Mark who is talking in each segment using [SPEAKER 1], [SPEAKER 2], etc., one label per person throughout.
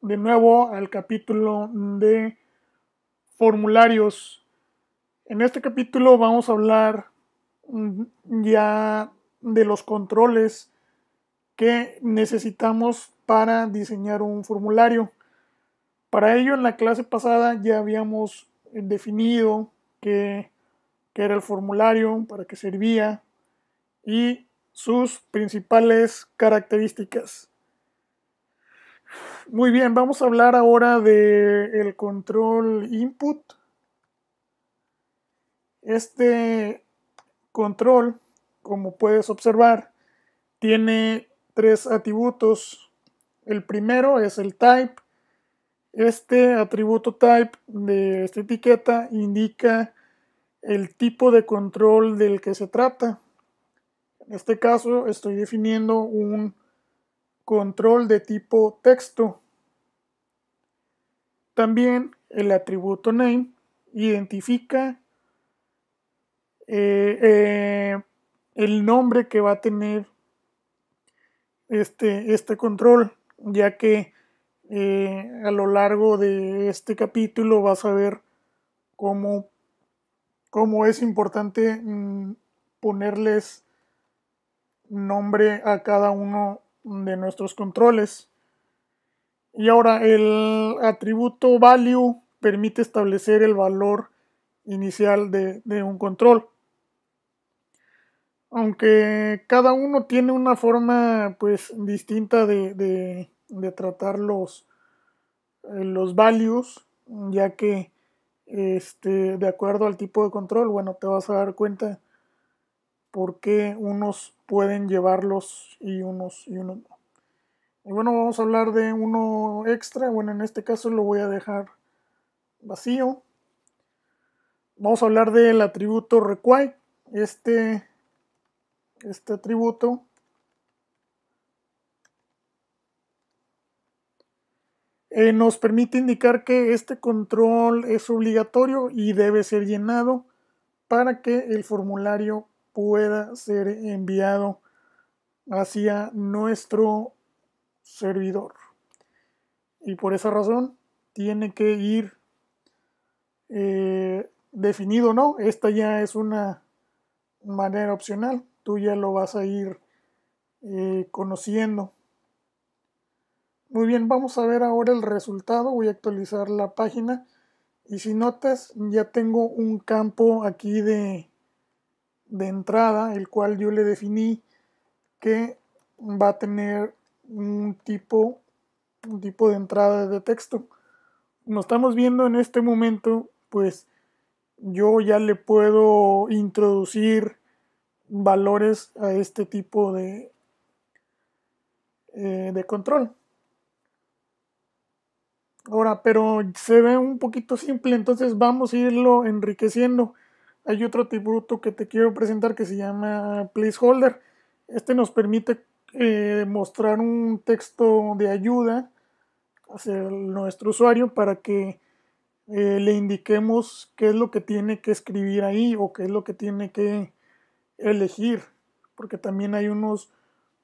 [SPEAKER 1] de nuevo al capítulo de formularios. En este capítulo vamos a hablar mm, ya de los controles que necesitamos para diseñar un formulario. Para ello en la clase pasada ya habíamos definido qué, era el formulario, para qué servía y sus principales características. Muy bien, vamos a hablar ahora del el control input. Este control, como puedes observar, tiene tres atributos. El primero es el type. Este atributo type de esta etiqueta indica el tipo de control del que se trata. En este caso estoy definiendo un control de tipo texto. También el atributo name identifica eh, eh, el nombre que va a tener este, este control, ya que eh, a lo largo de este capítulo vas a ver cómo, es importante mm, ponerles nombre a cada uno de nuestros controles. Y ahora el atributo value permite establecer el valor inicial de, un control. Aunque cada uno tiene una forma pues distinta de, de, de tratar los, eh, los values, ya que este, de acuerdo al tipo de control, bueno, te vas a dar cuenta porque unos pueden llevarlos y unos, y no. Y bueno, vamos a hablar de uno extra. Bueno, en este caso lo voy a dejar vacío. Vamos a hablar del atributo require. Este, este atributo eh, nos permite indicar que este control es obligatorio y debe ser llenado para que el formulario pueda ser enviado hacia nuestro servidor. Y por esa razón tiene que ir eh, definido, ¿no? Esta ya es una manera opcional, tú ya lo vas a ir eh, conociendo. Muy bien, vamos a ver ahora el resultado, voy a actualizar la página y si notas ya tengo un campo aquí de de entrada, el cual yo le definí que va a tener un tipo, un tipo de entrada de texto. Como estamos viendo en este momento, pues yo ya le puedo introducir valores a este tipo de, eh, de control. Ahora, pero se ve un poquito simple, entonces vamos a irlo enriqueciendo hay otro tributo que te quiero presentar que se llama placeholder. Este nos permite eh, mostrar un texto de ayuda hacia nuestro usuario para que eh, le indiquemos qué es lo que tiene que escribir ahí o qué es lo que tiene que elegir, porque también hay unos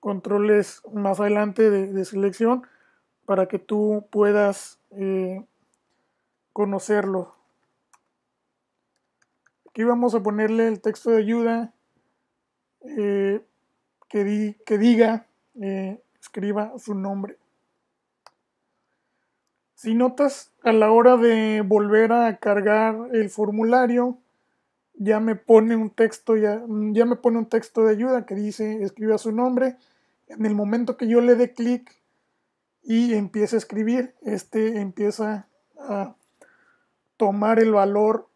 [SPEAKER 1] controles más adelante de, selección para que tú puedas eh, conocerlo. Aquí vamos a ponerle el texto de ayuda eh, que, diga, eh, escriba su nombre. Si notas a la hora de volver a cargar el formulario, ya me pone un texto, ya, ya me pone un texto de ayuda que dice escriba su nombre. En el momento que yo le dé clic y empiece a escribir, este empieza a tomar el valor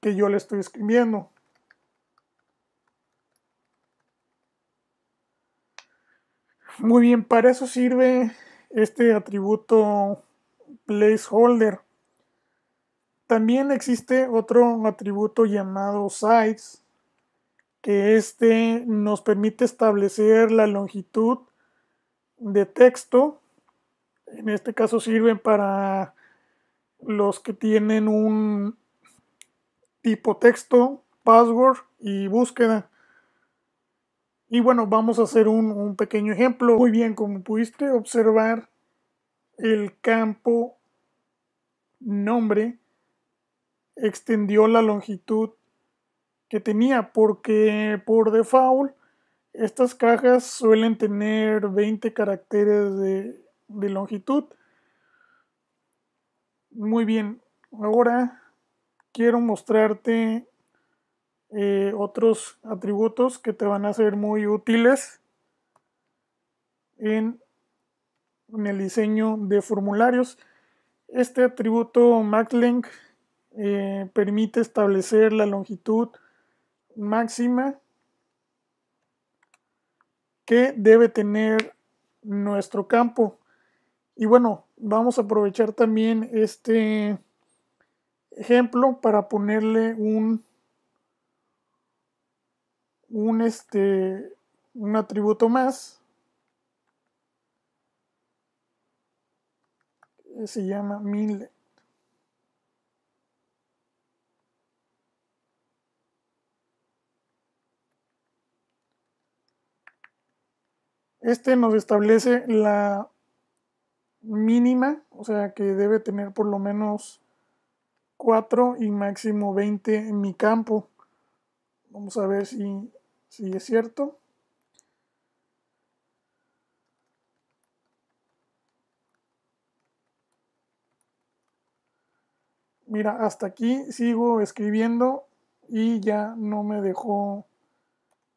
[SPEAKER 1] que yo le estoy escribiendo. Muy bien, para eso sirve este atributo placeholder. También existe otro atributo llamado size, que este nos permite establecer la longitud de texto. En este caso sirve para los que tienen un tipo texto, password y búsqueda. Y bueno, vamos a hacer un, pequeño ejemplo. Muy bien, como pudiste observar, el campo nombre extendió la longitud que tenía porque por default estas cajas suelen tener 20 caracteres de, de longitud. Muy bien, ahora quiero mostrarte eh, otros atributos que te van a ser muy útiles en, el diseño de formularios. Este atributo maxlength eh, permite establecer la longitud máxima que debe tener nuestro campo. Y bueno, vamos a aprovechar también este ejemplo para ponerle un un este un atributo más se llama mil este nos establece la mínima o sea que debe tener por lo menos 4 y máximo 20 en mi campo. Vamos a ver si, si es cierto. Mira, hasta aquí sigo escribiendo y ya no me dejó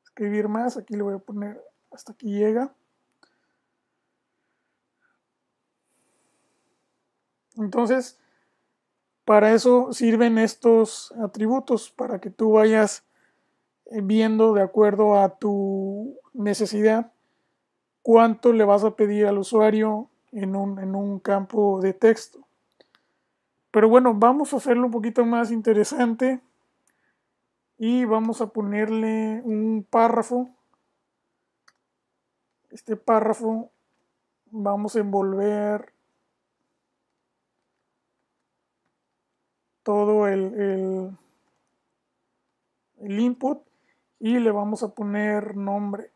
[SPEAKER 1] escribir más. Aquí le voy a poner hasta aquí llega. Entonces, para eso sirven estos atributos, para que tú vayas eh, viendo de acuerdo a tu necesidad cuánto le vas a pedir al usuario en un, en un campo de texto. Pero bueno, vamos a hacerlo un poquito más interesante y vamos a ponerle un párrafo. Este párrafo vamos a envolver todo el, el, input y le vamos a poner nombre.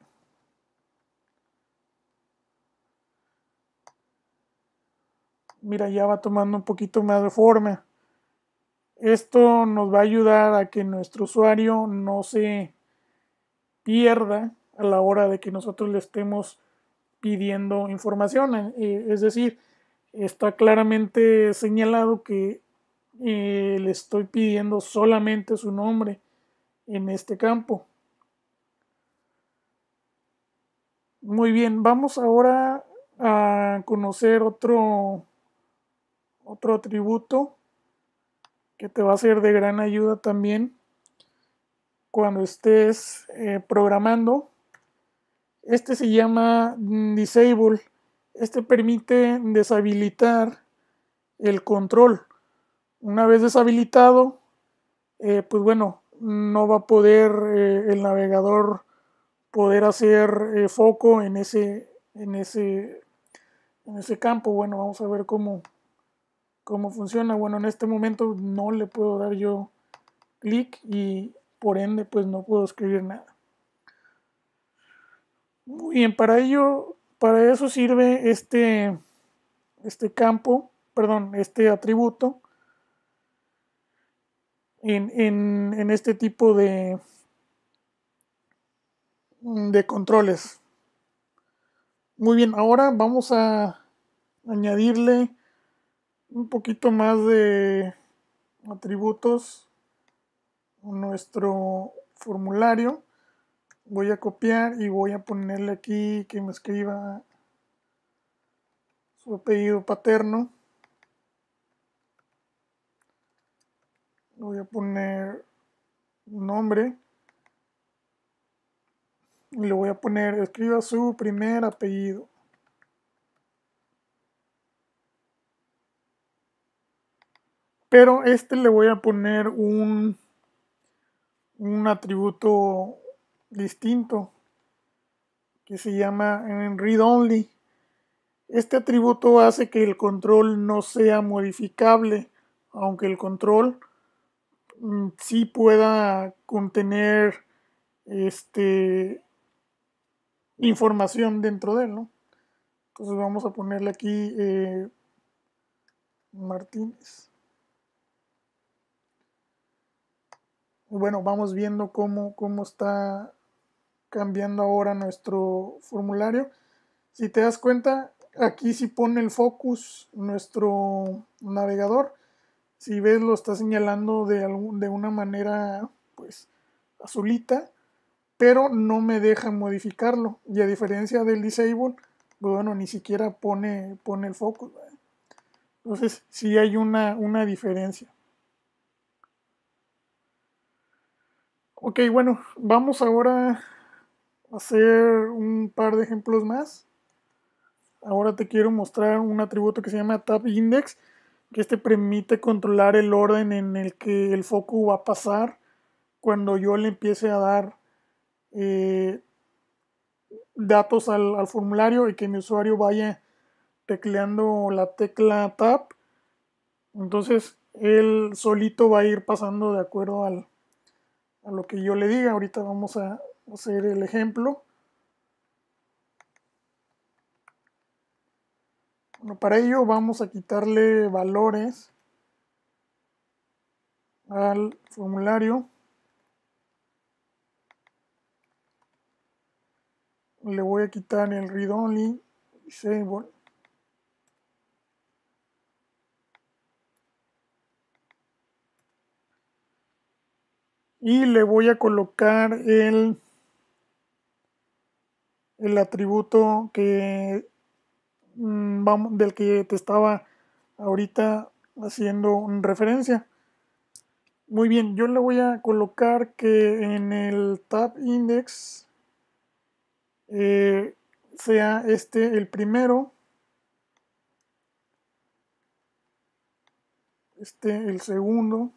[SPEAKER 1] Mira, ya va tomando un poquito más de forma. Esto nos va a ayudar a que nuestro usuario no se pierda a la hora de que nosotros le estemos pidiendo información. Eh, es decir, está claramente señalado que eh, le estoy pidiendo solamente su nombre en este campo. Muy bien, vamos ahora a conocer otro, otro atributo que te va a ser de gran ayuda también cuando estés eh, programando. Este se llama mm, Disable. Este permite deshabilitar el control. Una vez deshabilitado, eh, pues bueno, no va a poder eh, el navegador poder hacer eh, foco en ese, en, ese, en ese campo. Bueno, vamos a ver cómo, cómo funciona. Bueno, en este momento no le puedo dar yo clic y por ende pues no puedo escribir nada. Muy bien, para ello, para eso sirve este, este campo, perdón, este atributo en, este tipo de, mm, de controles. Muy bien, ahora vamos a añadirle un poquito más de atributos a nuestro formulario. Voy a copiar y voy a ponerle aquí que me escriba su apellido paterno. voy a poner un nombre y le voy a poner, escriba su primer apellido. Pero este le voy a poner un, un atributo distinto que se llama en read only. Este atributo hace que el control no sea modificable, aunque el control Mm, si pueda contener este información dentro de él, Entonces vamos a ponerle aquí eh, Martínez. Bueno, vamos viendo cómo, cómo está cambiando ahora nuestro formulario. Si te das cuenta, aquí si pone el focus nuestro navegador si ves lo está señalando de, de una manera pues azulita, pero no me deja modificarlo. Y a diferencia del disable, pues, bueno, ni siquiera pone, pone el foco. Entonces sí hay una, una diferencia. Ok, bueno, vamos ahora a hacer un par de ejemplos más. Ahora te quiero mostrar un atributo que se llama tab index que este permite controlar el orden en el que el foco va a pasar cuando yo le empiece a dar eh, datos al, formulario y que mi usuario vaya tecleando la tecla tab entonces él solito va a ir pasando de acuerdo al, a lo que yo le diga ahorita vamos a hacer el ejemplo Para ello vamos a quitarle valores al formulario. Le voy a quitar el read only, Y le voy a colocar el, el atributo que Mm, vamos, del que te estaba ahorita haciendo referencia. Muy bien, yo le voy a colocar que en el tab index eh, sea este el primero, este el segundo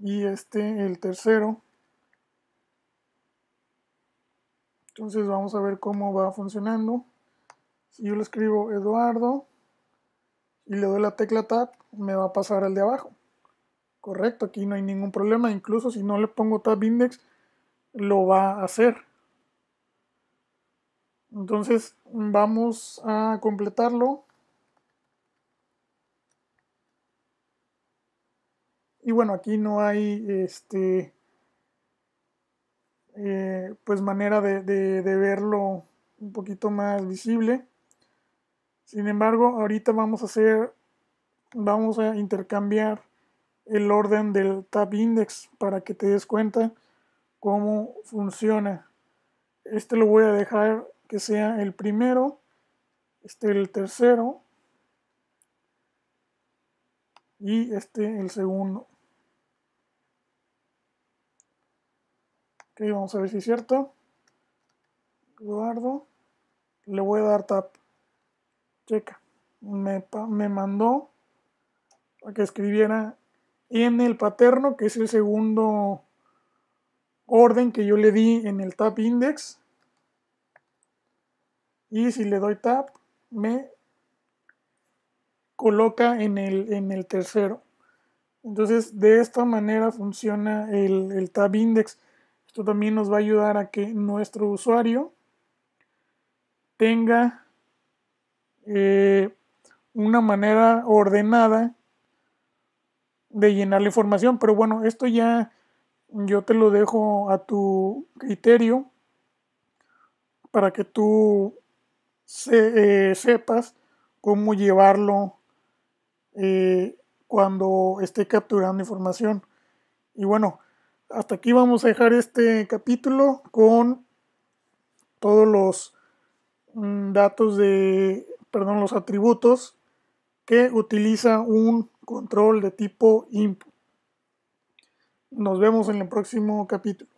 [SPEAKER 1] y este el tercero. Entonces vamos a ver cómo va funcionando. Si yo le escribo Eduardo y le doy la tecla Tab, me va a pasar al de abajo. Correcto, aquí no hay ningún problema. Incluso si no le pongo Tab Index, lo va a hacer. Entonces vamos a completarlo. Y bueno, aquí no hay este eh, pues manera de, de, verlo un poquito más visible. Sin embargo, ahorita vamos a hacer, vamos a intercambiar el orden del tab index para que te des cuenta cómo funciona. Este lo voy a dejar que sea el primero, este el tercero y este el segundo. vamos a ver si es cierto. Guardo. Le voy a dar tap. Checa. Me, mandó a que escribiera en el paterno, que es el segundo orden que yo le di en el tab index. Y si le doy tab, me coloca en el, en el tercero. Entonces, de esta manera funciona el, el tab index. Esto también nos va a ayudar a que nuestro usuario tenga eh, una manera ordenada de llenar la información. Pero bueno, esto ya yo te lo dejo a tu criterio para que tú eh, sepas cómo llevarlo eh, cuando esté capturando información. Y bueno, hasta aquí vamos a dejar este capítulo con todos los mm, datos de, perdón, los atributos que utiliza un control de tipo input. Nos vemos en el próximo capítulo.